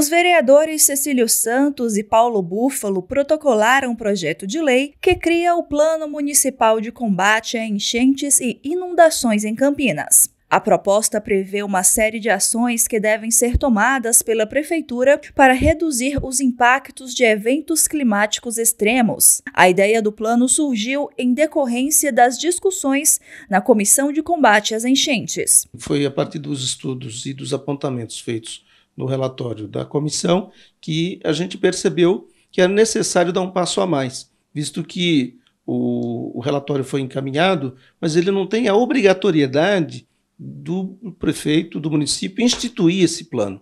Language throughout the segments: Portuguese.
Os vereadores Cecílio Santos e Paulo Búfalo protocolaram um projeto de lei que cria o Plano Municipal de Combate a Enchentes e Inundações em Campinas. A proposta prevê uma série de ações que devem ser tomadas pela Prefeitura para reduzir os impactos de eventos climáticos extremos. A ideia do plano surgiu em decorrência das discussões na Comissão de Combate às Enchentes. Foi a partir dos estudos e dos apontamentos feitos no relatório da comissão que a gente percebeu que era necessário dar um passo a mais, visto que o, o relatório foi encaminhado, mas ele não tem a obrigatoriedade do prefeito do município instituir esse plano.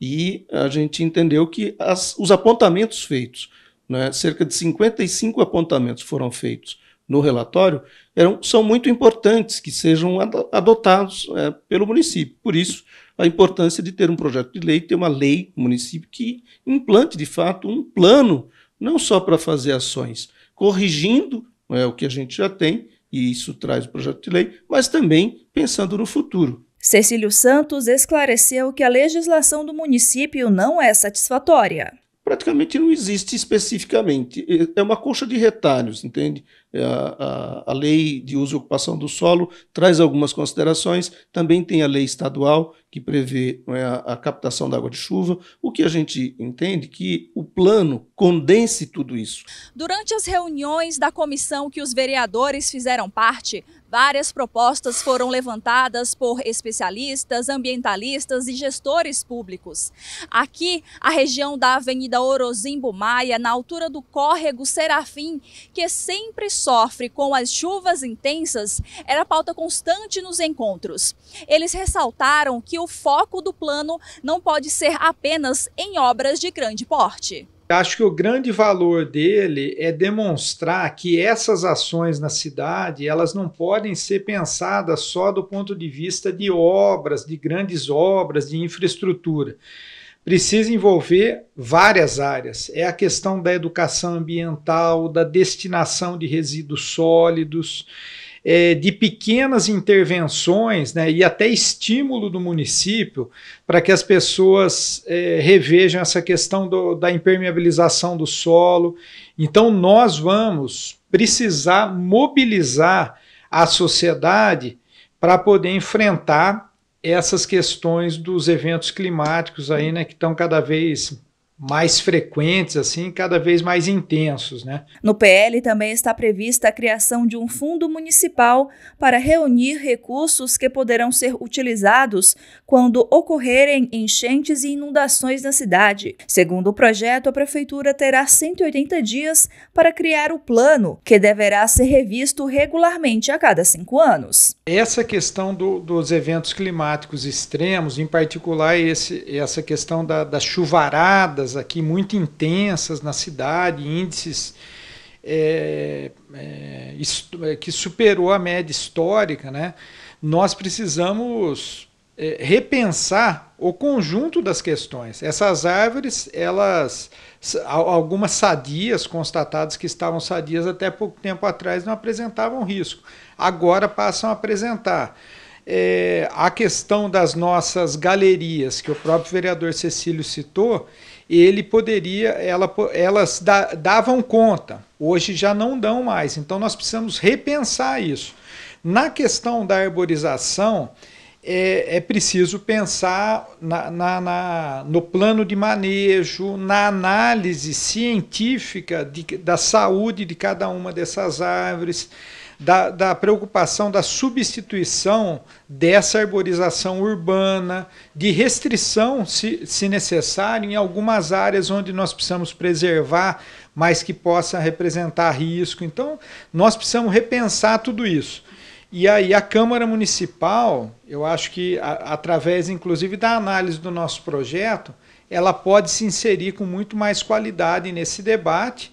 E a gente entendeu que as, os apontamentos feitos, né, cerca de 55 apontamentos foram feitos no relatório, eram, são muito importantes que sejam adotados é, pelo município. Por isso, a importância de ter um projeto de lei, ter uma lei no município que implante, de fato, um plano, não só para fazer ações, corrigindo é, o que a gente já tem, e isso traz o projeto de lei, mas também pensando no futuro. Cecílio Santos esclareceu que a legislação do município não é satisfatória. Praticamente não existe especificamente. É uma coxa de retalhos, entende? a, a, lei de uso e ocupação do solo traz algumas considerações, também tem a lei estadual que prevê é, a, captação da água de chuva, o que a gente entende que o plano condense tudo isso. Durante as reuniões da comissão que os vereadores fizeram parte, várias propostas foram levantadas por especialistas, ambientalistas e gestores públicos. Aqui, a região da Avenida Orozimbo Maia, na altura do córrego Serafim, que sempre sofre com as chuvas intensas era pauta constante nos encontros. Eles ressaltaram que o foco do plano não pode ser apenas em obras de grande porte. Acho que o grande valor dele é demonstrar que essas ações na cidade, elas não podem ser pensadas só do ponto de vista de obras, de grandes obras, de infraestrutura precisa envolver várias áreas. É a questão da educação ambiental, da destinação de resíduos sólidos, é, de pequenas intervenções né, e até estímulo do município para que as pessoas é, revejam essa questão do, da impermeabilização do solo. Então, nós vamos precisar mobilizar a sociedade para poder enfrentar essas questões dos eventos climáticos aí, né, que estão cada vez mais frequentes, assim, cada vez mais intensos. Né? No PL também está prevista a criação de um fundo municipal para reunir recursos que poderão ser utilizados quando ocorrerem enchentes e inundações na cidade. Segundo o projeto, a prefeitura terá 180 dias para criar o plano, que deverá ser revisto regularmente a cada cinco anos. Essa questão do, dos eventos climáticos extremos, em particular esse, essa questão da, das chuvaradas, aqui muito intensas na cidade, índices é, é, é, que superou a média histórica, né? nós precisamos é, repensar o conjunto das questões. Essas árvores, elas algumas sadias constatadas que estavam sadias até pouco tempo atrás não apresentavam risco. Agora passam a apresentar é, a questão das nossas galerias, que o próprio vereador Cecílio citou, ele poderia, ela, elas davam conta, hoje já não dão mais. Então nós precisamos repensar isso. Na questão da arborização, é, é preciso pensar na, na, na, no plano de manejo, na análise científica de, da saúde de cada uma dessas árvores da, da preocupação da substituição dessa arborização urbana, de restrição, se, se necessário, em algumas áreas onde nós precisamos preservar, mas que possa representar risco. Então, nós precisamos repensar tudo isso. E aí a Câmara Municipal, eu acho que a, através inclusive da análise do nosso projeto, ela pode se inserir com muito mais qualidade nesse debate